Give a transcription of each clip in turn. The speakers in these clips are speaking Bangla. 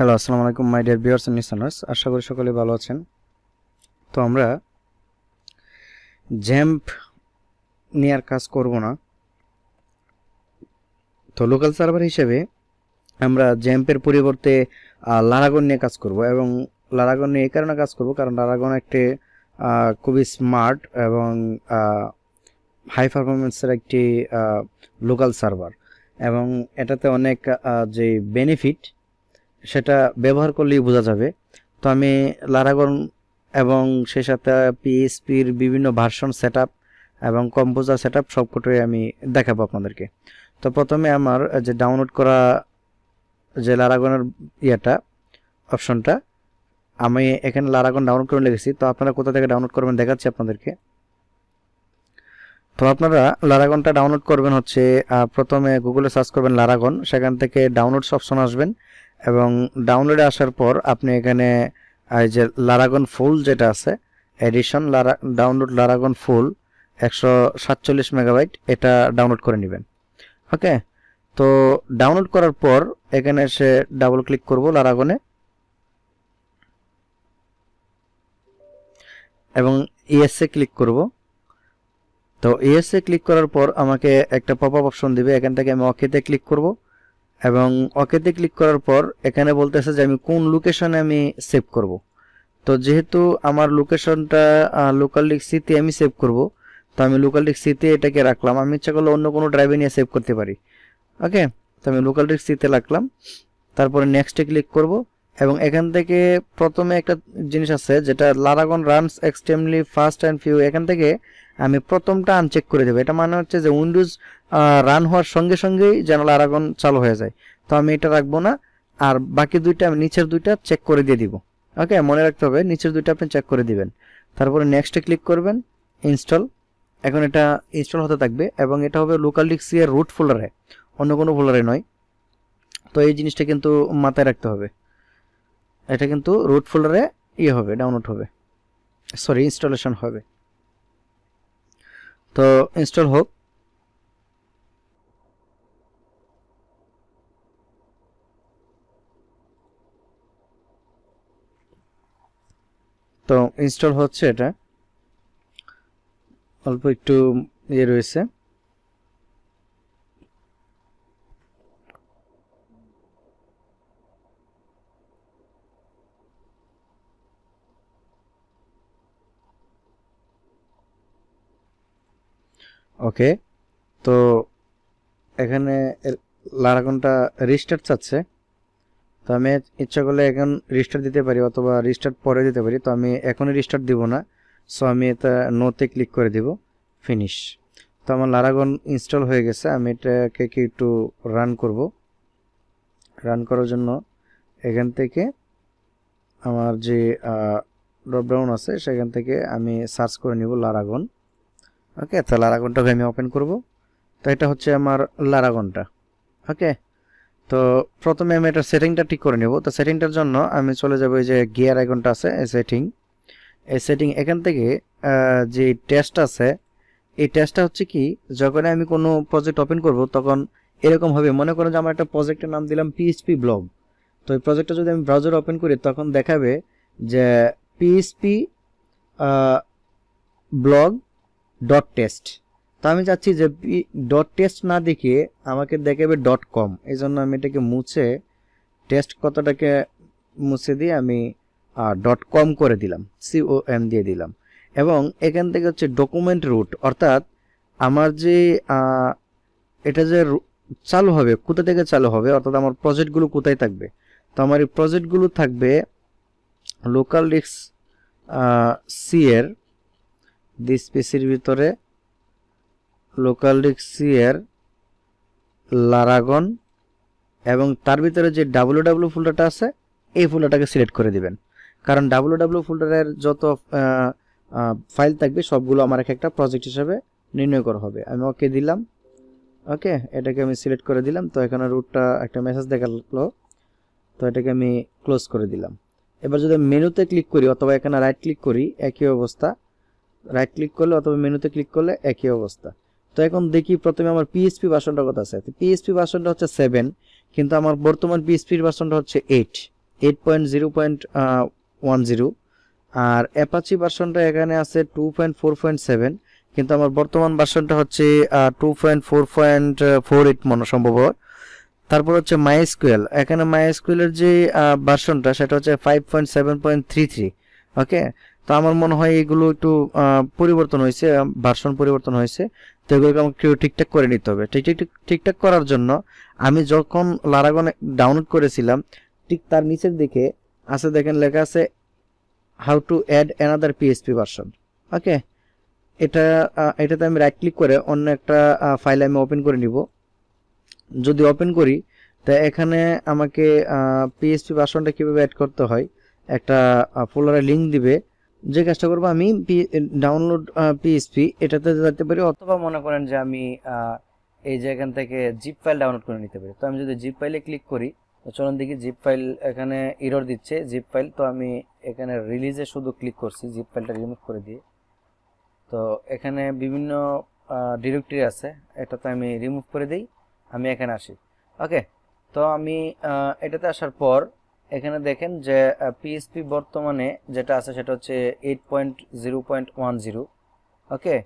হ্যালো আসসালামু আলাইকুম my dear viewers and listeners আশা করি সকলে ভালো আছেন তো আমরা জ্যাম্প নেওয়ার কাজ করব না তো লোকাল সার্ভার হিসেবে আমরা জ্যাম্পের পরিবর্তে লারাগন নিয়ে কাজ করব এবং লারাগন নিয়ে এই কারণে কাজ করব কারণ লারাগন একটি খুবই স্মার্ট এবং হাই পারফরমেন্সের একটি লোকাল সার্ভার এবং এটাতে অনেক যে বেনিফিট সেটা ব্যবহার করলেই বোঝা যাবে তো আমি লারাগন এবং সেই সাথে পিএসপির বিভিন্ন ভার্সন সেট এবং কম্পোজার সেট আপ সবকটাই আমি দেখাবো আপনাদেরকে তো প্রথমে আমার যে ডাউনলোড করা যে লারাগনের ইয়েটা অপশনটা আমি এখানে লারাগন ডাউনলোড করে লিখেছি তো আপনারা কোথা থেকে ডাউনলোড করবেন দেখাচ্ছি আপনাদেরকে তো আপনারা লারাগনটা ডাউনলোড করবেন হচ্ছে প্রথমে গুগলে সার্চ করবেন লারাগন সেখান থেকে ডাউনলোডস অপশন আসবেন এবং ডাউনলোডে আসার পর আপনি এখানে যে লারাগন ফুল যেটা আছে এডিশন লারা ডাউনলোড লারাগন ফুল একশো সাতচল্লিশ মেগাবাইট এটা ডাউনলোড করে নেবেন ওকে তো ডাউনলোড করার পর এখানে এসে ডাবল ক্লিক করব লারাগনে এবং ইএসএ ক্লিক করব তো ইএসএ e ক্লিক করার পর আমাকে একটা পপ আপ অপশন দেবে এখান থেকে আমি অকেতে ক্লিক করবো এবং ওকেতে ক্লিক করার পর এখানে বলতেছে যে আমি কোন লোকেশনে আমি সেভ করব তো যেহেতু আমার লোকেশনটা লোকাল ডিক্সিতে আমি সেভ করব তো আমি লোকাল ডিক্সিতে এটাকে রাখলাম আমি ইচ্ছা করলে অন্য কোনো ড্রাইভে নিয়ে সেভ করতে পারি ওকে তো আমি লোকাল ডিক্সিতে রাখলাম তারপরে নেক্সটে ক্লিক করব এবং এখান থেকে প্রথমে একটা জিনিস আছে যেটা Laragon runs extremely fast and few এখান থেকে আমি প্রথমটা আনচেক করে দেবো এটা মানে হচ্ছে যে উইন্ডোজ রান হওয়ার সঙ্গে সঙ্গেই জানাল আরাগন চালু হয়ে যায় তো আমি এটা রাখবো না আর বাকি দুইটা আমি নিচের দুইটা চেক করে দিয়ে দিব ওকে মনে রাখতে হবে নিচের দুইটা আপনি চেক করে দিবেন তারপরে নেক্সটে ক্লিক করবেন ইনস্টল এখন এটা ইনস্টল হতে থাকবে এবং এটা হবে লোকাল ডিক্সিয়ার রুট ফোল্ডারে অন্য কোনো ফোল্ডারে নয় তো এই জিনিসটা কিন্তু মাথায় রাখতে হবে এটা কিন্তু রুট ফোল্ডারে ইয়ে হবে ডাউনলোড হবে সরি ইনস্টলেশন হবে তো ইনস্টল হোক তো ইনস্টল হচ্ছে এটা অল্প একটু ইয়ে রয়েছে ওকে তো এখানে লারাগনটা রিস্টার্ট চাচ্ছে তো আমি ইচ্ছা করলে এখন রিস্টার্ট দিতে পারি অথবা রিস্টার্ট পরে দিতে পারি তো আমি এখনই রিস্টার্ট দিব না সো আমি এটা নোতে ক্লিক করে দিব ফিনিশ তো আমার লারাগন ইনস্টল হয়ে গেছে আমি এটাকে কি একটু রান করব রান করার জন্য এখান থেকে আমার যে ড্রপডাউন আছে সেখান থেকে আমি সার্চ করে নিব লারাগন ওকে তো লারাগনটাকে আমি ওপেন করব তো এটা হচ্ছে আমার লারাগনটা ওকে তো প্রথমে আমি এটা সেটিংটা ঠিক করে নেব তো সেটিংটার জন্য আমি চলে যাব এই যে গিয়ার আইকনটা আছে এই সেটিং এই সেটিং এখান থেকে যে টেস্ট আছে এই টেস্টটা হচ্ছে কি যখন আমি কোনো প্রজেক্ট ওপেন করব তখন এরকম হবে মনে করেন যে আমার একটা প্রজেক্টের নাম দিলাম পিএইচপি ব্লগ তো এই প্রজেক্টটা যদি আমি ব্রাউজার ওপেন করি তখন দেখাবে যে পিএসপি ব্লগ ডট টেস্ট তো আমি চাচ্ছি যে ডট টেস্ট না দেখিয়ে আমাকে দেখাবে ডট কম এই জন্য আমি এটাকে মুছে টেস্ট কতটাকে মুছে দিয়ে আমি ডট কম করে দিলাম সিও এম দিয়ে দিলাম এবং এখান থেকে হচ্ছে ডকুমেন্ট রুট অর্থাৎ আমার যে এটা যে চালু হবে কোথা থেকে চালু হবে অর্থাৎ আমার প্রজেক্টগুলো কোথায় থাকবে তো আমার এই প্রজেক্টগুলো থাকবে লোকাল ডিস্ক সি এর দিস পিসির ভিতরে লোকাল ডিক্সিয়ার লারাগন এবং তার ভিতরে যে ডাব্লু ডাব্লু ফোল্ডারটা আছে এই ফোল্ডারটাকে সিলেক্ট করে দিবেন কারণ ডাব্লু ডাব্লু ফোল্ডারের যত ফাইল থাকবে সবগুলো আমার এক একটা প্রজেক্ট হিসাবে নির্ণয় করা হবে আমি ওকে দিলাম ওকে এটাকে আমি সিলেক্ট করে দিলাম তো এখানে রুটটা একটা মেসেজ দেখালো তো এটাকে আমি ক্লোজ করে দিলাম এবার যদি মেনুতে ক্লিক করি অথবা এখানে রাইট ক্লিক করি একই অবস্থা রাইট ক্লিক করলে অথবা মেনুতে ক্লিক করলে একই অবস্থা তো এখন দেখি প্রথমে আমার পিএসপি বাসনটা কথা আছে পিএসপি বাসনটা হচ্ছে সেভেন কিন্তু আমার বর্তমান পিএসপির বাসনটা হচ্ছে eight eight point zero point one zero আর অ্যাপাচি ভার্সনটা এখানে আছে two point four point seven কিন্তু আমার বর্তমান বাসনটা হচ্ছে two point four point four eight মনে সম্ভব তারপর হচ্ছে মাইস্কুয়েল এখানে মাইস্কুয়েলের যে বাসনটা uh, সেটা হচ্ছে five point seven point three three okay তো আমার মনে হয় এগুলো একটু পরিবর্তন হয়েছে ভার্সন পরিবর্তন হয়েছে তো এগুলোকে আমাকে ঠিকঠাক করে নিতে হবে ঠিক ঠিকঠাক করার জন্য আমি যখন লারাগনে ডাউনলোড করেছিলাম ঠিক তার নিচের দিকে আছে দেখেন লেখা আছে how to add another PSP version okay এটা এটাতে আমি রাইট ক্লিক করে অন্য একটা ফাইল আমি ওপেন করে নিব যদি ওপেন করি তা এখানে আমাকে পিএসপি ভার্সনটা কীভাবে অ্যাড করতে হয় একটা ফোলারে লিঙ্ক দিবে যে কাজটা করবো আমি ডাউনলোড পিএসপি এটাতে যেতে পারি অথবা মনে করেন যে আমি এই যে এখান থেকে জিপ ফাইল ডাউনলোড করে নিতে পারি তো আমি যদি জিপ ফাইলে ক্লিক করি তো চলুন দেখি জিপ ফাইল এখানে ইরর দিচ্ছে জিপ ফাইল তো আমি এখানে রিলিজে শুধু ক্লিক করছি জিপ ফাইলটা রিমুভ করে দিয়ে তো এখানে বিভিন্ন ডিরেক্টরি আছে এটা তো আমি রিমুভ করে দিই আমি এখানে আসি ওকে তো আমি এটাতে আসার পর এখানে দেখেন যে পিএসপি বর্তমানে যেটা আছে সেটা হচ্ছে eight point zero point one zero okay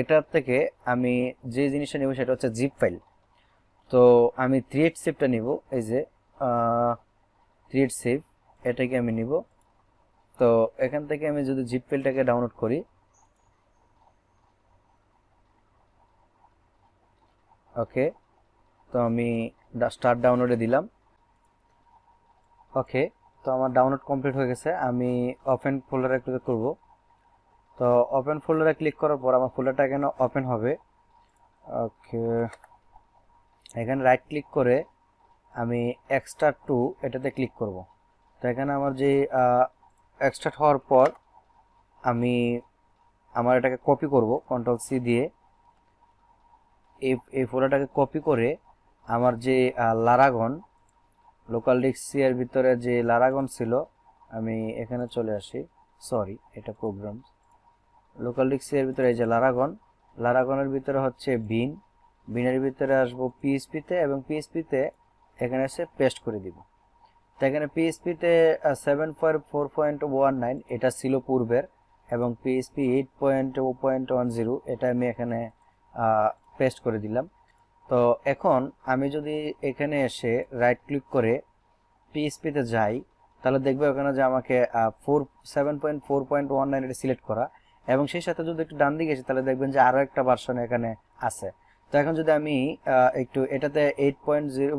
এটার থেকে আমি যে জিনিসটা নেব সেটা হচ্ছে জিপ ফাইল তো আমি থ্রি এইট সেভটা নিব এই যে থ্রি এইট সেভ এটাকে আমি নিব তো এখান থেকে আমি যদি জিপ ফাইলটাকে ডাউনলোড করি ওকে তো আমি স্টার ডাউনলোডে দিলাম ওকে তো আমার ডাউনলোড কমপ্লিট হয়ে গেছে আমি ওপেন ফোল্ডারে ক্লিক করব তো ওপেন ফোল্ডারে ক্লিক করার পর আমার ফোল্ডারটা এখানে ওপেন হবে ওকে এখানে রাইট ক্লিক করে আমি এক্সট্রা টু এটাতে ক্লিক করব তো এখানে আমার যে এক্সট্রা হওয়ার পর আমি আমার এটাকে কপি করব কন্ট্রোল সি দিয়ে এই এই ফোটাটাকে কপি করে আমার যে লারাগন লোকাল ডিক্সিয়ার ভিতরে যে লারাগন ছিল আমি এখানে চলে আসি সরি এটা প্রোগ্রাম লোকাল ডিক্সিয়ার ভিতরে এই যে লারাগন লারাগনের ভিতরে হচ্ছে বিন বিনের ভিতরে আসবো পিএসপিতে এবং পিএসপিতে এখানে এসে পেস্ট করে দিব তো এখানে পিএসপিতে seven point four point one nine এটা ছিল পূর্বের এবং PSP eight point o point one zero এটা আমি এখানে পেস্ট করে দিলাম তো এখন আমি যদি এখানে এসে রাইট ক্লিক করে পিএসপিতে যাই তাহলে দেখবে ওখানে যে আমাকে four seven point four point one nine এটা সিলেক্ট করা এবং সেই সাথে যদি একটু ডান দিকে এসে তাহলে দেখবেন যে আরও একটা ভার্সন এখানে আছে তো এখন যদি আমি একটু এটাতে eight point zero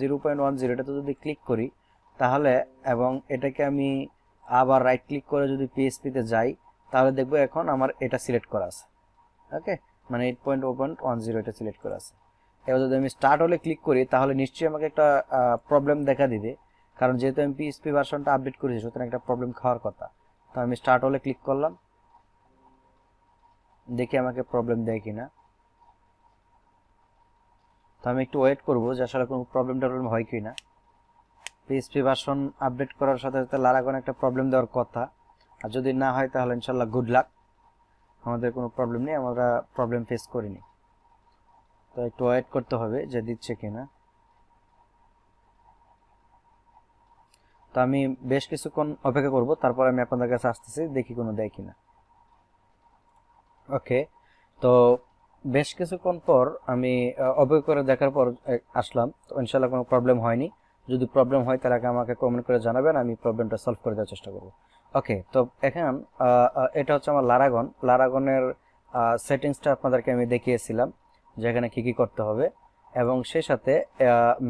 zero point one zero এটাতে যদি ক্লিক করি তাহলে এবং এটাকে আমি আবার রাইট ক্লিক করে যদি পিএসপিতে যাই তাহলে দেখবো এখন আমার এটা সিলেক্ট করা আছে ওকে মানে eight point o point one zero এটা সিলেক্ট করা আছে এবার যদি আমি স্টার্ট হলে ক্লিক করি তাহলে নিশ্চয়ই আমাকে একটা প্রবলেম দেখা দিবে কারণ যেহেতু আমি পিএসপি ভার্সনটা আপডেট করেছি সুতরাং একটা প্রবলেম খাওয়ার কথা তো আমি স্টার্ট হলে ক্লিক করলাম দেখি আমাকে প্রবলেম দেয় কিনা তো আমি একটু ওয়েট করব যে আসলে কোনো প্রবলেম টবলেম হয় কি না পিএসপি ভার্সন আপডেট করার সাথে সাথে লারাগন একটা প্রবলেম দেওয়ার কথা আর যদি না হয় তাহলে ইনশাল্লাহ গুড লাক আমাদের কোনো প্রবলেম নেই আমরা প্রবলেম ফেস করিনি তো একটু ওয়েট করতে হবে যে দিচ্ছে কিনা তো আমি বেশ কিছুক্ষণ অপেক্ষা করব তারপর আমি আপনাদের কাছে আসতেছি দেখি কোনো দেয় কিনা ওকে তো বেশ কিছুক্ষণ পর আমি অপেক্ষা করে দেখার পর আসলাম তো ইনশাল্লাহ কোনো প্রবলেম হয়নি যদি প্রবলেম হয় তাহলে আমাকে কমেন্ট করে জানাবেন আমি প্রবলেমটা সলভ করে দেওয়ার চেষ্টা করব ওকে তো এখন এটা হচ্ছে আমার লারাগন লারাগনের সেটিংসটা আপনাদেরকে আমি দেখিয়েছিলাম যেখানে কী কী করতে হবে এবং সেই সাথে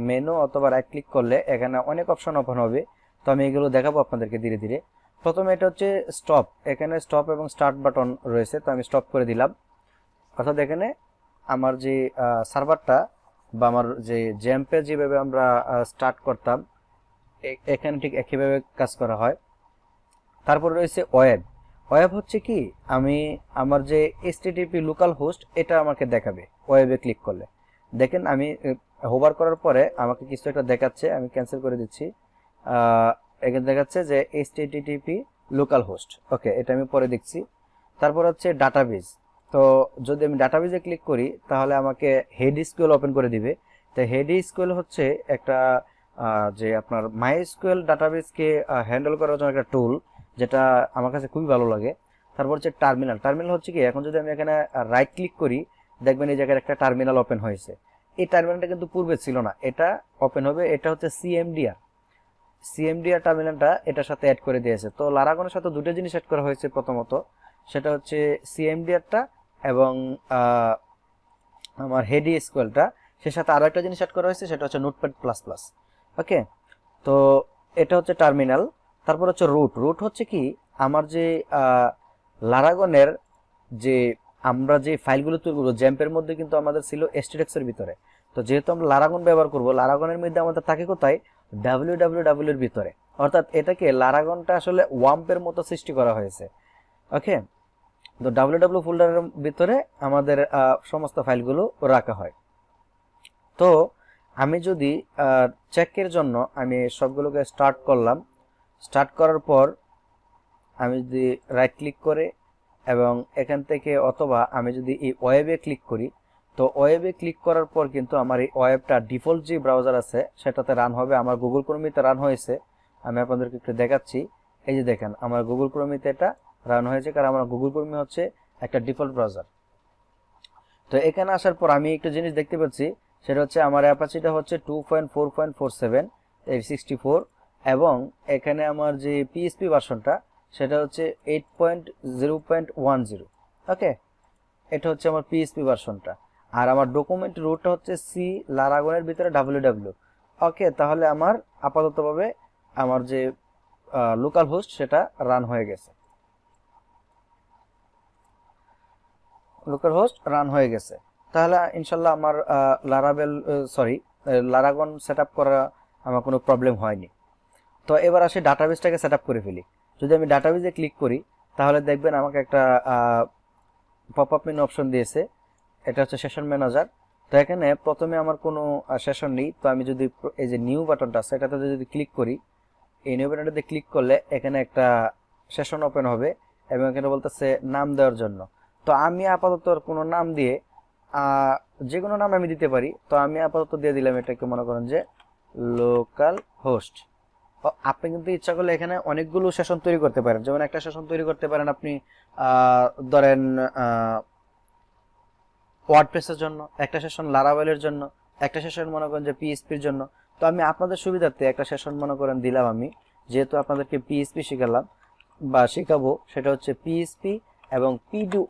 মেনু অথবা রাইট ক্লিক করলে এখানে অনেক অপশন ওপেন হবে তো আমি এগুলো দেখাবো আপনাদেরকে ধীরে ধীরে প্রথমে এটা হচ্ছে স্টপ এখানে স্টপ এবং স্টার্ট বাটন রয়েছে তো আমি স্টপ করে দিলাম অর্থাৎ এখানে আমার যে সার্ভারটা বা আমার যে জ্যাম্পে যেভাবে আমরা স্টার্ট করতাম এখানে ঠিক একইভাবে কাজ করা হয় তারপর রয়েছে ওয়েব ওয়েব হচ্ছে কি আমি আমার যে এসটিটিপি লোকাল হোস্ট এটা আমাকে দেখাবে ওয়েবে ক্লিক করলে দেখেন আমি হোবার করার পরে আমাকে কিছু একটা দেখাচ্ছে আমি ক্যান্সেল করে দিচ্ছি এখানে দেখাচ্ছে যে এসটিটিপি লোকাল হোস্ট ওকে এটা আমি পরে দেখছি তারপর হচ্ছে ডাটাবেজ তো যদি আমি ডাটাবেজে ক্লিক করি তাহলে আমাকে হেড স্কুয়েল ওপেন করে দিবে তো হেড স্কুয়েল হচ্ছে একটা যে আপনার মাই স্কুয়েল ডাটাবেজকে হ্যান্ডেল করার জন্য একটা টুল যেটা আমার কাছে খুবই ভালো লাগে তারপর হচ্ছে টার্মিনাল টার্মিনাল হচ্ছে কি এখন যদি আমি এখানে রাইট ক্লিক করি দেখবেন এই জায়গায় একটা টার্মিনাল ওপেন হয়েছে এই টার্মিনালটা কিন্তু পূর্বে ছিল না এটা ওপেন হবে এটা হচ্ছে সিএমডিআর সিএমডিআর টার্মিনালটা এটার সাথে অ্যাড করে দিয়েছে তো লারাগনের সাথে দুটো জিনিস অ্যাড করা হয়েছে প্রথমত সেটা হচ্ছে সিএমডিআরটা এবং আমার হেডি স্কোয়েলটা সে সাথে আরও একটা জিনিস অ্যাড করা হয়েছে সেটা হচ্ছে নোটপ্যাড প্লাস প্লাস ওকে তো এটা হচ্ছে টার্মিনাল তারপর হচ্ছে রুট রুট হচ্ছে কি আমার যে লারাগনের যে আমরা যে ফাইলগুলো তৈরি করবো জ্যাম্পের মধ্যে কিন্তু আমাদের ছিল এস্টিডেক্সের ভিতরে তো যেহেতু আমরা লারাগন ব্যবহার করবো লারাগনের মধ্যে আমাদের থাকে কোথায় ডাব্লিউ ডাব্লিউ ডাব্লিউ এর ভিতরে অর্থাৎ এটাকে লারাগনটা আসলে ওয়াম্পের মতো সৃষ্টি করা হয়েছে ওকে তো ডাব্লিউ ডাব্লিউ ফোল্ডারের ভিতরে আমাদের সমস্ত ফাইলগুলো রাখা হয় তো আমি যদি চেকের জন্য আমি সবগুলোকে স্টার্ট করলাম স্টার্ট করার পর আমি যদি রাইট ক্লিক করে এবং এখান থেকে অথবা আমি যদি এই ওয়েবে ক্লিক করি তো ওয়েবে ক্লিক করার পর কিন্তু আমার এই ওয়েবটা ডিফল্ট যে ব্রাউজার আছে সেটাতে রান হবে আমার গুগল ক্রমিতে রান হয়েছে আমি আপনাদেরকে একটু দেখাচ্ছি এই যে দেখেন আমার গুগল ক্রমিতে এটা রান হয়েছে কারণ আমার গুগল ক্রমি হচ্ছে একটা ডিফল্ট ব্রাউজার তো এখানে আসার পর আমি একটা জিনিস দেখতে পাচ্ছি সেটা হচ্ছে আমার অ্যাপাচিটা হচ্ছে two point four point four seven এই সিক্সটি ফোর এবং এখানে আমার যে পিএসপি ভার্সনটা সেটা হচ্ছে eight point zero point one zero okay এটা হচ্ছে আমার পিএসপি ভার্সনটা আর আমার ডকুমেন্ট রুটটা হচ্ছে সি লারাগনের ভিতরে ডাব্লিউ ডাব্লিউ ওকে তাহলে আমার আপাততভাবে আমার যে লোকাল হোস্ট সেটা রান হয়ে গেছে লোকাল হোস্ট রান হয়ে গেছে তাহলে ইনশাল্লাহ আমার লারাবেল সরি লারাগন সেট করা আমার কোনো প্রবলেম হয়নি তো এবার আসে ডাটাবেসটাকে সেট করে ফেলি যদি আমি ডাটাবেসে ক্লিক করি তাহলে দেখবেন আমাকে একটা পপ আপ মেনু অপশন দিয়েছে এটা হচ্ছে সেশন ম্যানেজার তো এখানে প্রথমে আমার কোনো সেশন নেই তো আমি যদি এই যে নিউ বাটনটা আছে এটাতে যদি ক্লিক করি এই নিউ বাটনটাতে ক্লিক করলে এখানে একটা সেশন ওপেন হবে এবং এখানে বলতেছে নাম দেওয়ার জন্য তো আমি আপাতত কোনো নাম দিয়ে যে কোনো নাম আমি দিতে পারি তো আমি আপাতত দিয়ে দিলাম এটাকে মনে করেন যে লোকাল হোস্ট আপনি কিন্তু ইচ্ছা করলে এখানে অনেকগুলো সেশন তৈরি করতে পারেন যেমন একটা সেশন তৈরি করতে পারেন আপনি ধরেন ওয়ার্ডপ্রেসের জন্য একটা সেশন লারাভেলের জন্য একটা সেশন মনে করেন যে পিএসপির জন্য তো আমি আপনাদের সুবিধার্থে একটা সেশন মনে করেন দিলাম আমি যেহেতু আপনাদেরকে পিএসপি শেখালাম বা শেখাবো সেটা হচ্ছে পিএসপি এবং পিডিও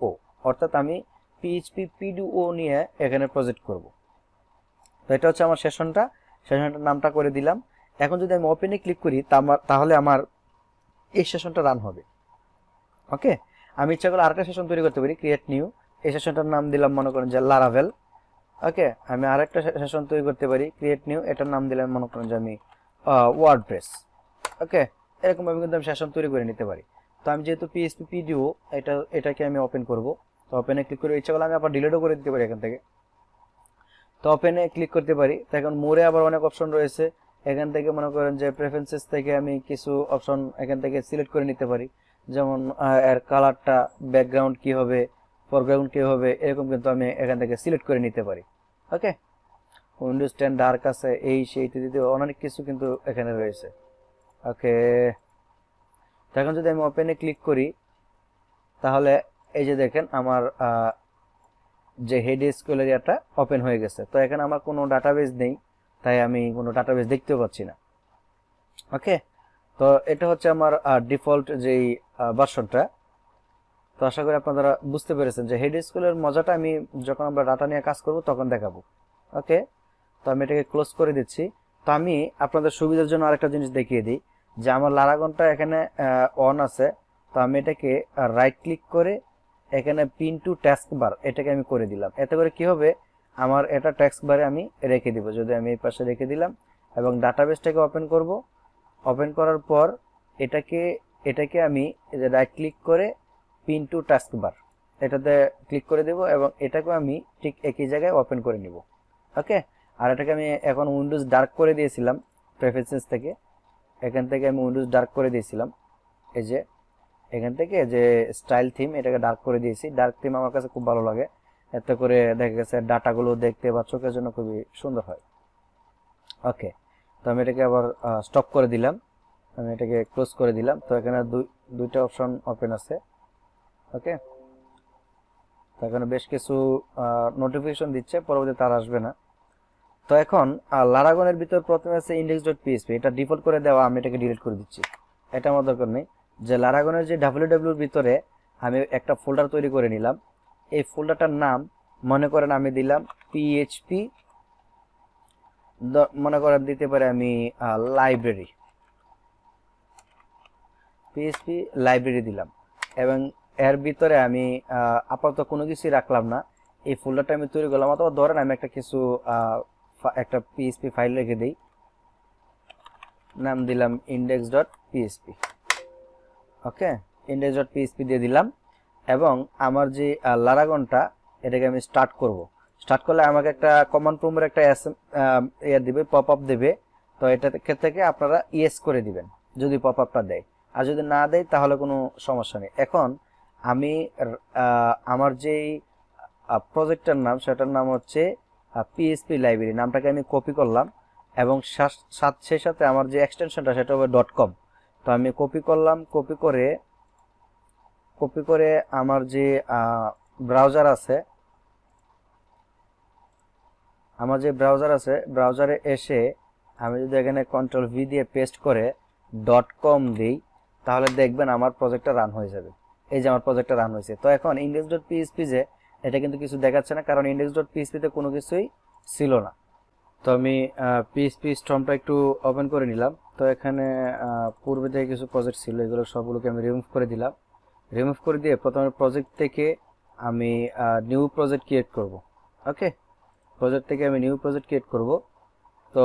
অর্থাৎ আমি পিএইচপি পিডিও নিয়ে এখানে প্রজেক্ট করব তো এটা হচ্ছে আমার সেশনটা সেশনটার নামটা করে দিলাম এখন যদি আমি ওপেনে ক্লিক করি তাহলে আমার এই সেশনটা রান হবে ওকে আমি ইচ্ছা করলে আরেকটা সেশন তৈরি করতে পারি ক্রিয়েট নিউ এই সেশনটার নাম দিলাম মনে করেন যে লারাভেল ওকে আমি আরেকটা সেশন তৈরি করতে পারি ক্রিয়েট নিউ এটার নাম দিলাম মনে করেন যে আমি ওয়ার্ড প্রেস ওকে এরকমভাবে কিন্তু আমি সেশন তৈরি করে নিতে পারি তো আমি যেহেতু পিএসপি পিডিও এটা এটাকে আমি ওপেন করব তো ওপেনে ক্লিক করে ইচ্ছা করলে আমি আবার ডিলেটও করে দিতে পারি এখান থেকে তো ওপেনে ক্লিক করতে পারি তো এখন মোড়ে আবার অনেক অপশন রয়েছে এখান থেকে মনে করেন যে প্রেফারেন্সেস থেকে আমি কিছু অপশন এখান থেকে সিলেক্ট করে নিতে পারি যেমন এর কালারটা ব্যাকগ্রাউন্ড কি হবে ফরগ্রাউন্ড কী হবে এরকম কিন্তু আমি এখান থেকে সিলেক্ট করে নিতে পারি ওকে উইন্ডোজ টেন ডার্ক আছে এই সেই ইত্যাদি অনেক কিছু কিন্তু এখানে রয়েছে ওকে এখন যদি আমি ওপেনে ক্লিক করি তাহলে এই যে দেখেন আমার যে হেড স্কুলের এটা ওপেন হয়ে গেছে তো এখানে আমার কোনো ডাটাবেস নেই তাই আমি কোনো ডাটাবেস দেখতেও পাচ্ছি না ওকে তো এটা হচ্ছে আমার ডিফল্ট যেই ভার্সনটা তো আশা করি আপনারা বুঝতে পেরেছেন যে হেড স্কুলের মজাটা আমি যখন আমরা ডাটা নিয়ে কাজ করব তখন দেখাবো ওকে তো আমি এটাকে ক্লোজ করে দিচ্ছি তো আমি আপনাদের সুবিধার জন্য আরেকটা জিনিস দেখিয়ে দিই যে আমার লারাগনটা এখানে অন আছে তো আমি এটাকে রাইট ক্লিক করে এখানে পিন টু টাস্ক বার এটাকে আমি করে দিলাম এতে করে কি হবে আমার এটা ট্যাক্স বারে আমি রেখে দিব যদি আমি এই পাশে রেখে দিলাম এবং ডাটাবেসটাকে ওপেন করব ওপেন করার পর এটাকে এটাকে আমি যে রাইট ক্লিক করে পিন টু টাস্ক বার এটাতে ক্লিক করে দেব এবং এটাকে আমি ঠিক একই জায়গায় ওপেন করে নিব ওকে আর এটাকে আমি এখন উইন্ডোজ ডার্ক করে দিয়েছিলাম প্রেফারেন্স থেকে এখান থেকে আমি উইন্ডোজ ডার্ক করে দিয়েছিলাম এই যে এখান থেকে যে স্টাইল থিম এটাকে ডার্ক করে দিয়েছি ডার্ক থিম আমার কাছে খুব ভালো লাগে এতে করে দেখা গেছে ডাটাগুলো দেখতে বা চোখের জন্য খুবই সুন্দর হয় ওকে তো আমি এটাকে আবার স্টপ করে দিলাম আমি এটাকে ক্লোজ করে দিলাম তো এখানে দুইটা অপশন ওপেন আছে ওকে তো এখানে বেশ কিছু নোটিফিকেশন দিচ্ছে পরবর্তীতে তার আসবে না তো এখন লারাগনের ভিতর প্রথমে আছে ইন্ডেক্স ডট পিএসপি এটা ডিফল্ট করে দেওয়া আমি এটাকে ডিলিট করে দিচ্ছি এটা আমার দরকার নেই যে লারাগনের যে ডাব্লিউডাব্লিউর ভিতরে আমি একটা ফোল্ডার তৈরি করে নিলাম এই ফোল্ডারটার নাম মনে করেন আমি দিলাম পিএইচপি মনে করেন দিতে পারি আমি লাইব্রেরি পিএইচপি লাইব্রেরি দিলাম এবং এর ভিতরে আমি আপাতত কোনো কিছুই রাখলাম না এই ফোল্ডারটা আমি তৈরি করলাম অথবা ধরেন আমি একটা কিছু একটা পিএসপি ফাইল রেখে দিই নাম দিলাম index dot PSP okay index dot PSP দিয়ে দিলাম এবং আমার যে লারাগনটা এটাকে আমি স্টার্ট করব। স্টার্ট করলে আমাকে একটা কমন প্রুমের একটা এস ইয়ে দেবে পপ আপ দেবে তো এটা থেকে আপনারা ইয়েস করে দিবেন যদি পপ আপটা দেয় আর যদি না দেয় তাহলে কোনো সমস্যা নেই এখন আমি আমার যেই প্রজেক্টের নাম সেটার নাম হচ্ছে পিএসপি লাইব্রেরি নামটাকে আমি কপি করলাম এবং সেই সাথে আমার যে এক্সটেনশনটা সেটা হবে ডট কম তো আমি কপি করলাম কপি করে কপি করে আমার যে ব্রাউজার আছে আমার যে ব্রাউজার আছে ব্রাউজারে এসে আমি যদি এখানে কন্ট্রোল ভি দিয়ে পেস্ট করে ডট কম দিই তাহলে দেখবেন আমার প্রজেক্টটা রান হয়ে যাবে এই যে আমার প্রজেক্টটা রান হয়েছে তো এখন ইন্ডেক্স ডট পিএসপি যে এটা কিন্তু কিছু দেখাচ্ছে না কারণ ইন্ডেক্স ডট পিএসপিতে কোনো কিছুই ছিল না তো আমি পিএসপি স্টমটা একটু ওপেন করে নিলাম তো এখানে পূর্বে থেকে কিছু প্রজেক্ট ছিল এগুলো সবগুলোকে আমি রিমুভ করে দিলাম রিমুভ করে দিয়ে প্রথমে প্রজেক্ট থেকে আমি নিউ প্রজেক্ট ক্রিয়েট করব ওকে প্রজেক্ট থেকে আমি নিউ প্রজেক্ট ক্রিয়েট করব তো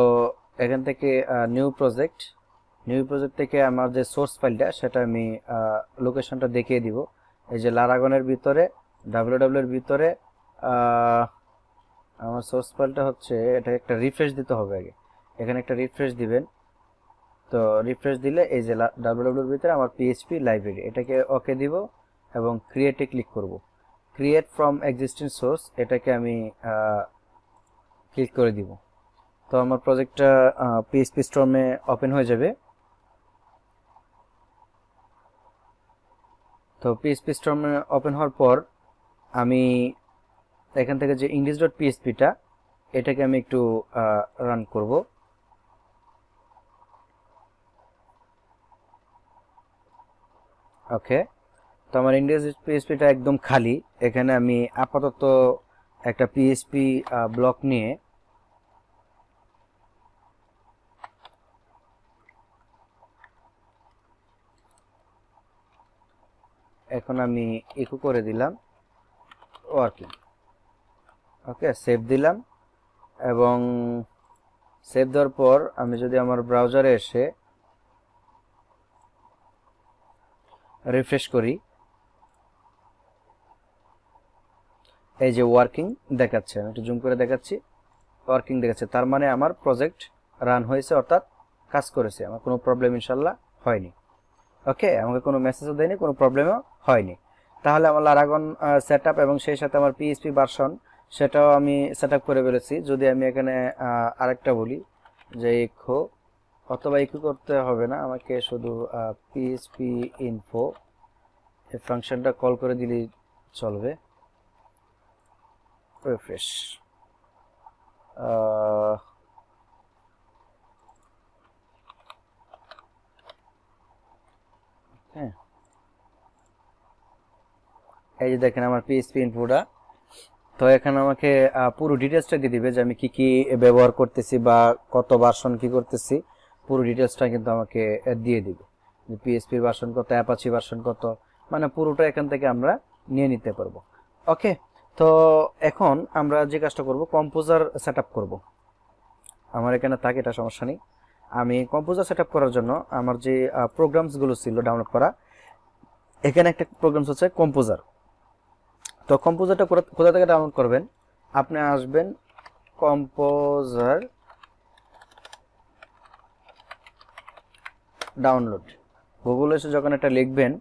এখান থেকে নিউ প্রজেক্ট নিউ প্রজেক্ট থেকে আমার যে সোর্স ফাইলটা সেটা আমি লোকেশনটা দেখিয়ে দিব এই যে লারাগনের ভিতরে ডাব্লিউ ডাব্লিউর ভিতরে আমার সোর্স ফাইলটা হচ্ছে এটা একটা রিফ্রেশ দিতে হবে আগে এখানে একটা রিফ্রেশ দিবেন তো রিফ্রেশ দিলে এই যে ডাব্লিউডাব্লিউর ভিতরে আমার পিএইচপি লাইব্রেরি এটাকে ওকে দিব এবং ক্রিয়েটে ক্লিক করব ক্রিয়েট ফ্রম এক্সিস্টিং সোর্স এটাকে আমি ক্লিক করে দিব তো আমার প্রজেক্টটা পিএইচপি স্টর্মে ওপেন হয়ে যাবে তো পিএসপি স্টর্মে ওপেন হওয়ার পর আমি এখান থেকে যে ইংলিশ ডট পিএসপিটা এটাকে আমি একটু রান করবো ওকে তো আমার ইন্ডিয়াস পিএসপিটা একদম খালি এখানে আমি আপাতত একটা পিএসপি ব্লক নিয়ে এখন আমি ইকো করে দিলাম ওয়ার্কিং ওকে সেভ দিলাম এবং সেভ দেওয়ার পর আমি যদি আমার ব্রাউজারে এসে রিফ্রেশ করি এই যে ওয়ার্কিং দেখাচ্ছে আমি একটু জুম করে দেখাচ্ছি ওয়ার্কিং দেখাচ্ছে তার মানে আমার প্রজেক্ট রান হয়েছে অর্থাৎ কাজ করেছে আমার কোনো প্রবলেম ইনশাল্লাহ হয়নি ওকে আমাকে কোনো মেসেজও দেয়নি কোনো প্রবলেমও হয়নি তাহলে আমার লারাগন সেট এবং সেই সাথে আমার পিএসপি ভার্সন সেটাও আমি সেট করে ফেলেছি যদি আমি এখানে আরেকটা বলি যে খো অথবা ইকু করতে হবে না আমাকে শুধু পিএসপি ইনফো এই ফাংশনটা কল করে দিলেই চলবে রিফ্রেশ হ্যাঁ এই যে দেখেন আমার পিএসপি ইনফোটা তো এখানে আমাকে পুরো ডিটেলসটা দিয়ে দিবে যে আমি কি কি ব্যবহার করতেছি বা কত বার্সন কি করতেছি পুরো ডিটেলসটা কিন্তু আমাকে দিয়ে দিবে যে পিএসপির ভার্সন কত অ্যাপাচি ভার্সন কত মানে পুরোটা এখান থেকে আমরা নিয়ে নিতে পারবো ওকে তো এখন আমরা যে কাজটা করব কম্পোজার সেট আপ করবো আমার এখানে থাকে এটা সমস্যা নেই আমি কম্পোজার সেট করার জন্য আমার যে প্রোগ্রামসগুলো ছিল ডাউনলোড করা এখানে একটা প্রোগ্রামস হচ্ছে কম্পোজার তো কম্পোজারটা কোথা থেকে ডাউনলোড করবেন আপনি আসবেন কম্পোজার ডাউনলোড গুগলে এসে যখন এটা লিখবেন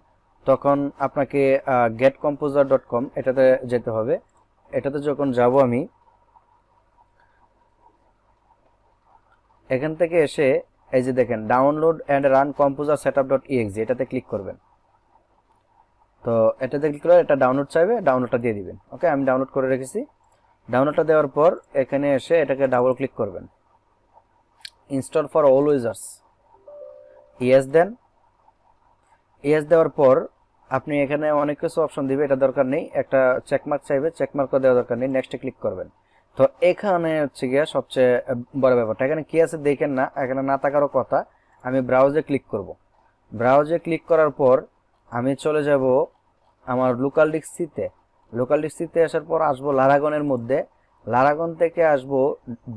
তখন আপনাকে গেট কম্পোজার ডট কম এটাতে যেতে হবে এটাতে যখন যাব আমি এখান থেকে এসে এই যে দেখেন download and run composer set up dot EXE এটাতে ক্লিক করবেন তো এটাতে ক্লিক করে এটা ডাউনলোড চাইবে ডাউনলোডটা দিয়ে দিবেন ওকে আমি ডাউনলোড করে রেখেছি ডাউনলোডটা দেওয়ার পর এখানে এসে এটাকে ডাবল ক্লিক করবেন install for all users yes then yes দেওয়ার পর আপনি এখানে অনেক কিছু অপশন দিবে এটা দরকার নেই একটা চেকমার্ক চাইবে চেকমার্কও দেওয়া দরকার নেই নেক্সটে ক্লিক করবেন তো এখানে হচ্ছে গিয়ে সবচেয়ে বড় ব্যাপারটা এখানে কি আছে দেখেন না এখানে না থাকারও কথা আমি ব্রাউজে ক্লিক করব ব্রাউজে ক্লিক করার পর আমি চলে যাব আমার লোকাল ডিক্সিতে লোকাল ডিক্সিতে আসার পর আসবো লারাগনের মধ্যে লারাগন থেকে আসবো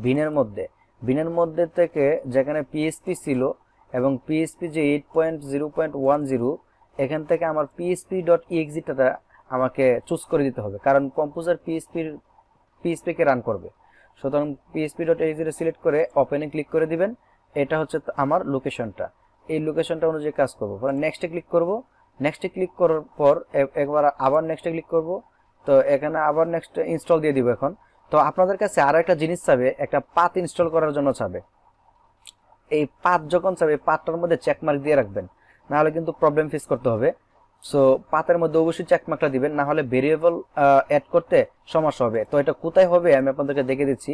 বিনের মধ্যে বিনের মধ্যে থেকে যেখানে পিএসপি ছিল এবং পিএসপি যে eight point zero point one zero এখান থেকে আমার পিএসপি ডট ইএক্সিটটা আমাকে চুজ করে দিতে হবে কারণ কম্পোজার পিএসপির পিএসপিকে রান করবে সুতরাং পিএসপি ডট এক্সিটা সিলেক্ট করে ওপেনে ক্লিক করে দিবেন এটা হচ্ছে আমার লোকেশনটা এই লোকেশনটা অনুযায়ী কাজ করবো পরে নেক্সটে ক্লিক করব নেক্সটে ক্লিক করার পর একবার আবার নেক্সটে ক্লিক করব তো এখানে আবার নেক্সট ইনস্টল দিয়ে দিব এখন তো আপনাদের কাছে আরও একটা জিনিস চাবে একটা পাত ইনস্টল করার জন্য চাবে এই পাত যখন চাবে এই পাতটার মধ্যে চেকমার্ক দিয়ে রাখবেন নাহলে কিন্তু প্রবলেম ফেস করতে হবে সো পাতের মধ্যে অবশ্যই চেকমার্কটা দিবেন না হলে ভেরিয়েবল অ্যাড করতে সমস্যা হবে তো এটা কোথায় হবে আমি আপনাদেরকে দেখে দিচ্ছি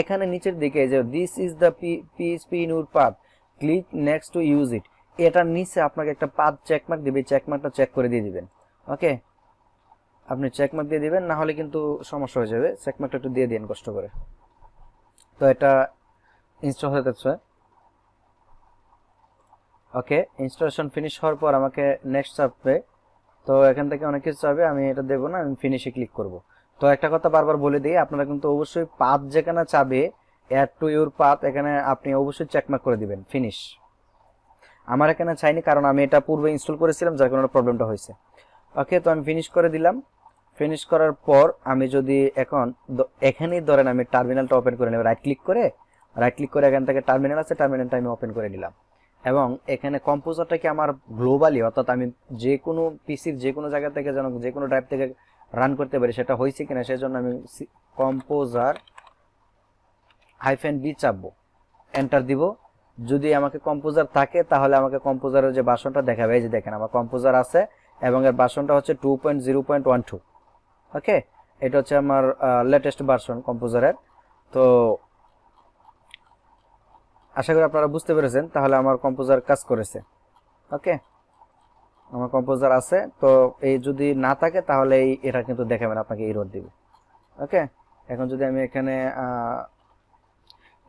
এখানে নিচের দিকে যে this is the PHP in your path click next to use it এটার নিচে আপনাকে একটা পাত চেকমার্ক দিবে চেকমার্কটা চেক করে দিয়ে দিবেন ওকে আপনি চেকমার্ক দিয়ে দিবেন না হলে কিন্তু সমস্যা হয়ে যাবে চেকমার্কটা একটু দিয়ে দিন কষ্ট করে তো এটা ইনস্টল হতে ওকে ইনস্টলেশন ফিনিশ হওয়ার পর আমাকে নেক্সট চাপবে তো এখান থেকে অনেক কিছু চাবে আমি এটা দেবো না আমি ফিনিশে ক্লিক করব তো একটা কথা বারবার বলে দিই আপনারা কিন্তু অবশ্যই পাত যেখানে চাবে অ্যাড টু ইউর পাত এখানে আপনি অবশ্যই চেকমার্ক করে দিবেন ফিনিশ আমার এখানে চাইনি কারণ আমি এটা পূর্বে ইনস্টল করেছিলাম যার কারণে প্রবলেমটা হয়েছে ওকে তো আমি ফিনিশ করে দিলাম ফিনিশ করার পর আমি যদি এখন এখানেই ধরেন আমি টার্মিনালটা ওপেন করে নেব রাইট ক্লিক করে রাইট ক্লিক করে এখান থেকে টার্মিনাল আছে টার্মিনালটা আমি ওপেন করে নিলাম এবং এখানে কম্পোজারটাকে আমার গ্লোবালি অর্থাৎ আমি যে কোনো পিসির যে কোনো জায়গা থেকে যেন যে কোনো ড্রাইভ থেকে রান করতে পারি সেটা হয়েছে কিনা সেজন্য আমি কম্পোজার হাইফেন বি চাপবো এন্টার দিব যদি আমাকে কম্পোজার থাকে তাহলে আমাকে কম্পোজারের যে বাসনটা দেখাবে এই যে দেখেন আমার কম্পোজার আছে এবং এর বাসনটা হচ্ছে two point zero point one two okay এটা হচ্ছে আমার লেটেস্ট বাসন কম্পোজারের তো আশা করি আপনারা বুঝতে পেরেছেন তাহলে আমার কম্পোজার কাজ করেছে ওকে আমার কম্পোজার আছে তো এই যদি না থাকে তাহলে এই এটা কিন্তু দেখাবেন আপনাকে এই রোড দিবে ওকে এখন যদি আমি এখানে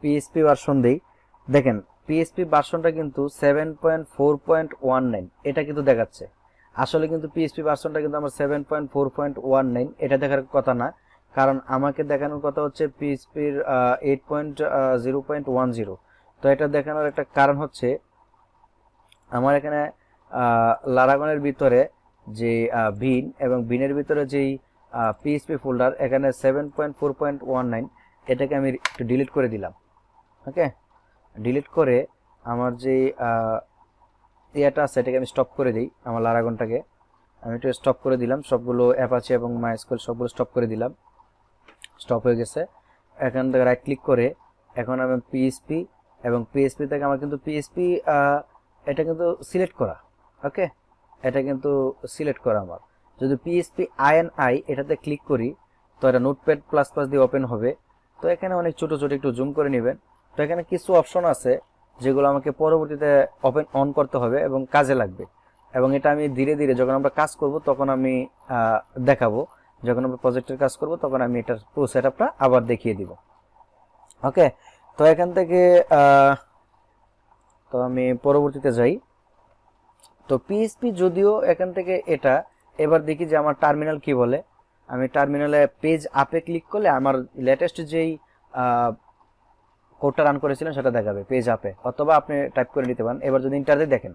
পিএসপি ভার্সন দিই দেখেন পিএসপি ভার্সনটা কিন্তু seven point four point one nine এটা কিন্তু দেখাচ্ছে আসলে কিন্তু পিএসপি ভার্সনটা কিন্তু আমার seven point four point one nine এটা দেখার কথা না কারণ আমাকে দেখানোর কথা হচ্ছে পিএসপির eight point zero point one zero তো এটা দেখানোর একটা কারণ হচ্ছে আমার এখানে লারাগনের ভিতরে যে ভিন এবং ভিনের ভিতরে যেই পিএসপি ফোল্ডার এখানে seven point four point one nine এটাকে আমি একটু ডিলিট করে দিলাম ওকে ডিলিট করে আমার যে ইয়েটা আছে এটাকে আমি স্টপ করে দিই আমার লারাগনটাকে আমি একটু স্টপ করে দিলাম সবগুলো অ্যাপ আছে এবং মাইস্কুল সবগুলো স্টপ করে দিলাম স্টপ হয়ে গেছে এখান থেকে রাইট ক্লিক করে এখন আমি পিএসপি এবং পিএসপি থেকে আমার কিন্তু পিএসপি এটা কিন্তু সিলেক্ট করা ওকে এটা কিন্তু সিলেক্ট করা আমার যদি পিএসপি আইএনআই এটাতে ক্লিক করি তো এটা নোটপ্যাড প্লাস প্লাস দিয়ে ওপেন হবে তো এখানে অনেক ছোট ছোট একটু জুম করে নেবেন তো এখানে কিছু অপশন আছে যেগুলো আমাকে পরবর্তীতে ওপেন অন করতে হবে এবং কাজে লাগবে এবং এটা আমি ধীরে ধীরে যখন আমরা কাজ করব তখন আমি দেখাবো যখন আমরা প্রজেক্টের কাজ করব তখন আমি এটার পুরো সেট আবার দেখিয়ে দিব ওকে তো এখান থেকে তো আমি পরবর্তীতে যাই তো পিএসপি যদিও এখান থেকে এটা এবার দেখি যে আমার টার্মিনাল কি বলে আমি টার্মিনালে পেজ আপে ক্লিক করলে আমার লেটেস্ট যেই কোডটা রান করেছিলাম সেটা দেখাবে পেজ আপে অথবা আপনি টাইপ করে নিতে পারেন এবার যদি ইন্টারনেটে দেখেন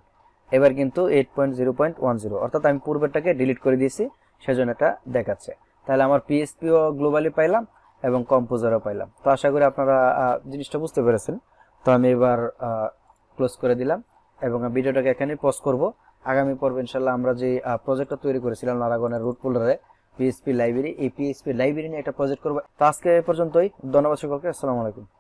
এবার কিন্তু eight point zero point one zero অর্থাৎ আমি পূর্বেরটাকে ডিলিট করে দিয়েছি সেজন্য এটা দেখাচ্ছে তাহলে আমার পিএসপিও গ্লোবালি পাইলাম এবং কম্পোজারও পাইলাম তো আশা করি আপনারা জিনিসটা বুঝতে পেরেছেন তো আমি এবার ক্লোজ করে দিলাম এবং ভিডিওটাকে এখানে পজ করব আগামী পর্ব ইনশাল্লাহ আমরা যে প্রজেক্টটা তৈরি করেছিলাম নারাগনের রুট পোলারে পিএসপি লাইব্রেরি এই পিএসপি লাইব্রেরি নিয়ে একটা প্রজেক্ট করবো তো আজকে পর্যন্তই ধন্যবাদ সকলকে আসসালামু আলাইকুম